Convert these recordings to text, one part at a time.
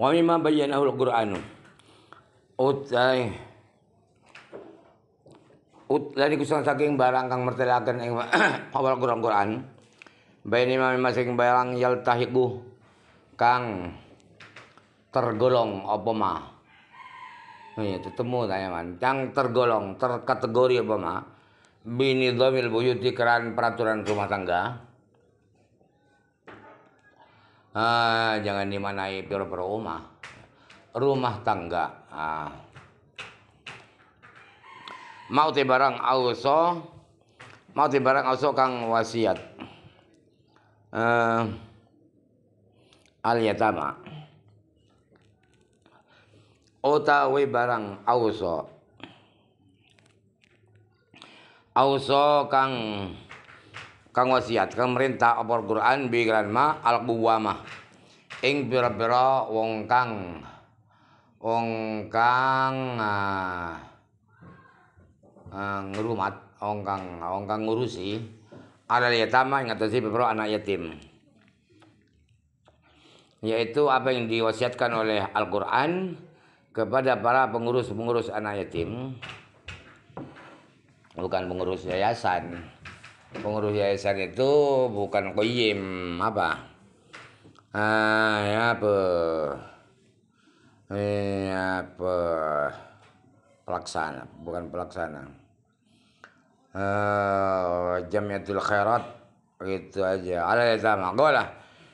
Wa mimma bayyanahu al-Qur'anu. Utai ut eh, dari kusang saking barang kang mertelaken ing awal Quran Bayani mami masing barang yal tahibu kang tergolong apa ma. Oh iya, ketemu ya, man? Kang tergolong terkategori apa ma? Bini domil buyuti keran peraturan rumah tangga ah, jangan dimanai piro rumah rumah tangga ah. mau ti barang auso mau ti barang auso kang wasiat uh, eh, al yatama utawi barang auso auso kang kang wasiat kang merintah opor quran bi ma al-quwamah ing piro-piro wong kang wong kang uh, ah, uh, ah, ngerumat wong kang wong kang ngurusi ada yatama ing atase pira anak yatim yaitu apa yang diwasiatkan oleh Al-Qur'an kepada para pengurus-pengurus anak yatim bukan pengurus yayasan pengurus yayasan itu bukan koyim apa ah ya apa eh, ya apa pelaksana bukan pelaksana uh, jamiatul khairat itu aja ala sama sama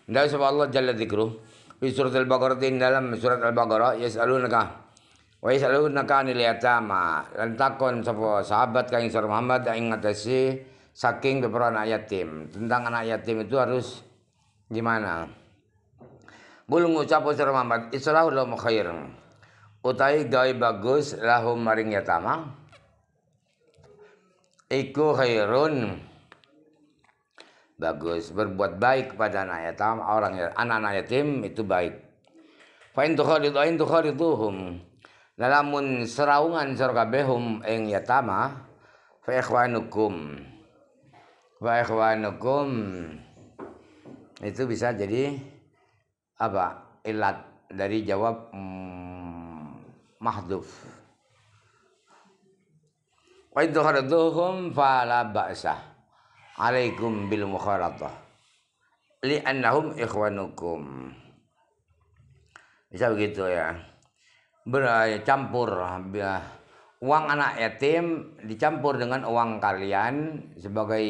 dan sebab Allah jalla dikru di surat al-baqarah di dalam surat al-baqarah yasalunaka Wa yasalunaka anil yatama. Lan takon sapa sahabat kang Muhammad ing ngatasi saking beberapa anak yatim. Tentang anak yatim itu harus gimana? Bulung ngucap usir mamat islahu lahum khair. Utai gawe bagus lahum maring yatama. Iku khairun. Bagus, berbuat baik kepada anak yatim, orang ya, anak-anak yatim itu baik. Fa in tukharidu in tukhariduhum. serawungan seraungan behum eng yatama fa ikhwanukum wa ikhwanukum itu bisa jadi apa ilat dari jawab hmm, mahduf wa idharduhum fala ba'sa alaikum bil mukharatah annahum ikhwanukum bisa begitu ya bercampur uang anak yatim dicampur dengan uang kalian sebagai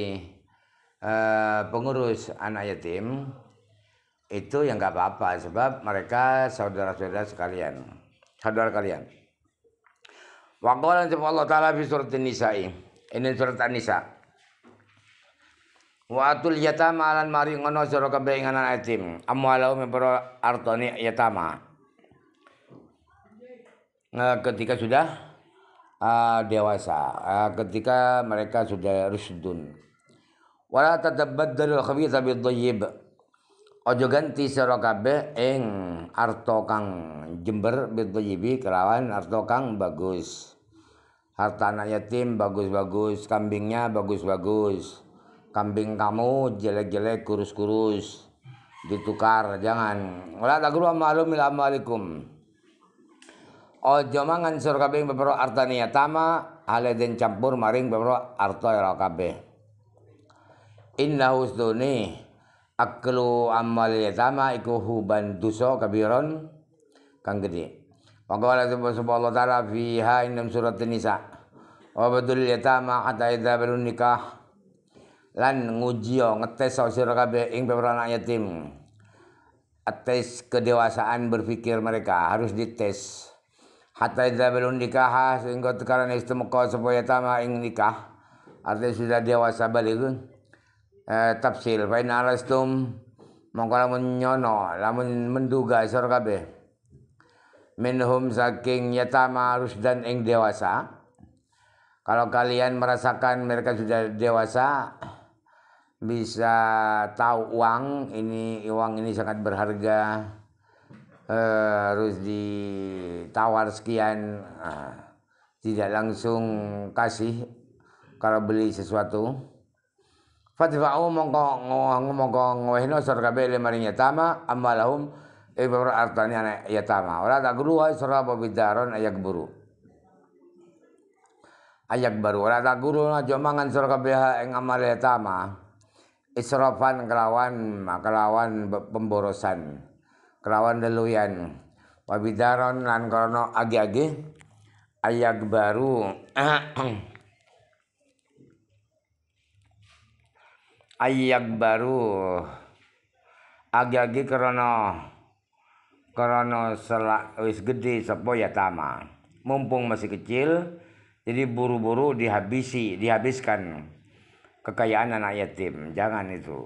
Eh, pengurus anak yatim itu yang nggak apa-apa sebab mereka saudara-saudara sekalian, saudara kalian. waktu Allah taala fi surat an Ini surat An-Nisa. Wa atul yatama alan mari ngono sira kabeh anak yatim. Amwalau mempero artoni yatama. Nah, ketika sudah uh, dewasa, uh, ketika mereka sudah rusdun, wala tatabaddalul khabitha bidhayyib ojo ganti sira kabeh ing arta kang jember bidhayyibi kelawan arta kang bagus harta anak yatim bagus-bagus kambingnya bagus-bagus kambing kamu jelek-jelek kurus-kurus ditukar jangan wala tagru ma'lumil amalikum ojo mangan sira kabeh beberapa arta niyatama ale den campur maring beberapa arta kabeh inna sedune aklu amal yatama iku huban duso kabiron kang gede Maka Allah Ta'ala fiha inam surat nisa Wabadul yatama kata ida belun nikah lan ngujio ngetes surat kabeh ing beberapa yatim. Tes kedewasaan berpikir mereka harus dites. Hatta ida belun nikah sehingga tekanan istimewa supaya tama ing nikah. Artinya sudah dewasa balik eh, tafsir fa in alastum mongko lamun nyono lamun menduga sira kabeh minhum saking yatama dan ing dewasa kalau kalian merasakan mereka sudah dewasa bisa tahu uang ini uang ini sangat berharga eh, harus ditawar sekian eh, tidak langsung kasih kalau beli sesuatu Fatfa'u mongko mongko ngwehno sir kabeh le maring yatama amma lahum ibra artani ana yatama wala guru wa sira bidaron ayak buru ayak baru guru tagru jomangan mangan kabe kabeh eng amal yatama israfan kelawan kelawan pemborosan kelawan deluyan wabidaron lan krana agi-agi ayak baru ayak baru agak agi karena karena selak wis gede sepo ya tama mumpung masih kecil jadi buru-buru dihabisi dihabiskan kekayaan anak yatim jangan itu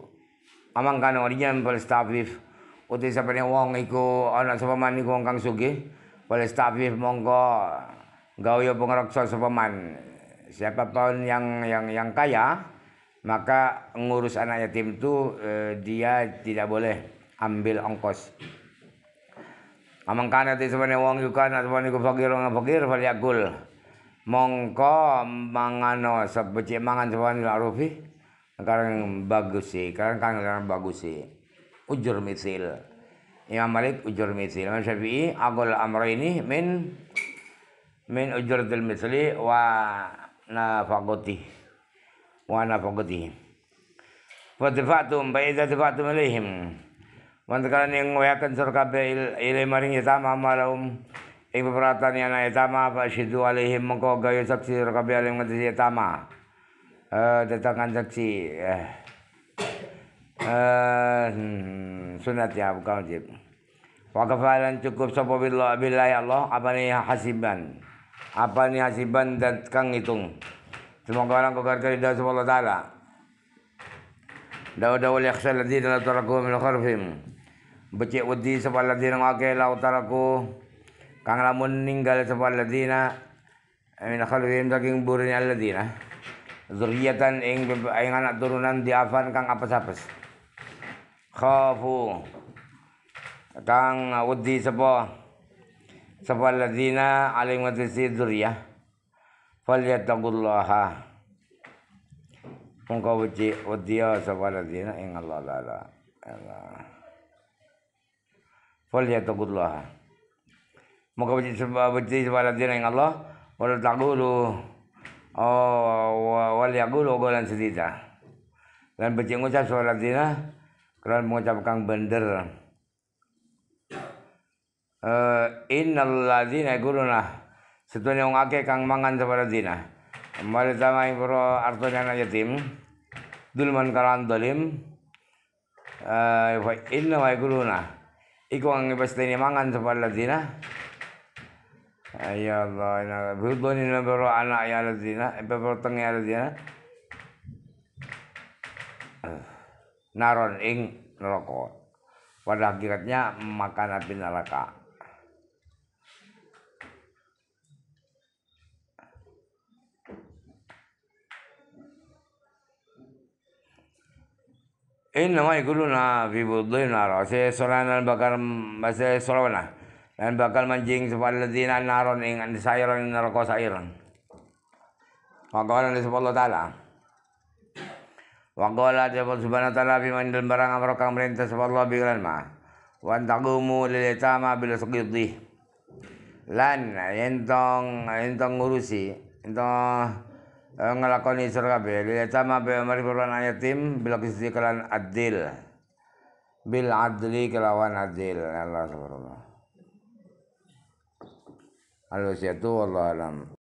amang kan orinya stafif uti sapane wong iku anak sapa iku wong kang sugih stafif monggo gawe pengreksa sapa siapa pun yang yang yang kaya maka ngurus anak yatim itu eh, dia tidak boleh ambil ongkos Amang kana sebenarnya wong yukana sebenarnya fakir wong fakir falyakul mongko mangano sebeci mangan sebenarnya larufi sekarang bagus sih sekarang kan sekarang bagus sih ujur misil Imam Malik ujur misil Imam Syafi'i agul amro ini min min ujur misli wa nafagotih وعن فقدهم فدفعتم فإذا دفعتم إليهم Wan kalian yang ngoyakan surga kabe ilai maring sama malum ing peperatan yang naik sama apa situ alaihim mengko gayo saksi surga kabe yang ngerti yatama sama datangkan saksi sunat ya bukan wajib wa kafalan cukup sapa billah ya Allah apa ni hasiban apa ni hasiban dan kang hitung Semoga Allah kukarkan di sama Allah Ta'ala. Dawa-dawa saya ladhina dalam taraku min kharfim. Becik wudi sapa ladhina ngake la taraku. Kang lamun ninggal sapa ladhina min kharfim saking burine ladhina. Zuriyatan ing ing anak turunan di Afan kang apa apes Khafu. Kang wedi sapa na ladhina alim si zuriyah falyattaqullaha mongko wedi wedya sapa dina, ing Allah taala falyattaqullaha mongko wedi sapa wedi sapa dina, ing Allah wala taqulu oh wal yaqulu golan sedita dan becik ngucap sapa dina kelan mengucapkan bender eh innal ladina yaquluna Sedunia wong akeh kang mangan sabaradina. Mari tamai para artone anak yatim. Dulman kalan dolim. Eh inna wa guluna. Iku ang tini mangan sabaradina. Ayo ya Allah, ina ini na bero anak ya lazina, bero tengah ya lazina. Naron ing neraka. Pada hakikatnya makan api neraka. Innama yakuluna fi budhin nar. Saya solan lan bakal saya solan dan bakal manjing supaya ladzina naron ing sayron neraka sayron. tala Allah taala. Waqala jabal subhanahu taala bi man dal barang amro kang perintah sapa Allah bi lan ma. Wa taqumu lil yatama bil suqidih. Lan entong entong ngurusi entong Eh, ngelakoni surga kabeh lil sama be mari perwan yatim bil qisti kelan adil bil adli kelawan adil Allah subhanahu wa taala Al-wasiyatu wallahu alam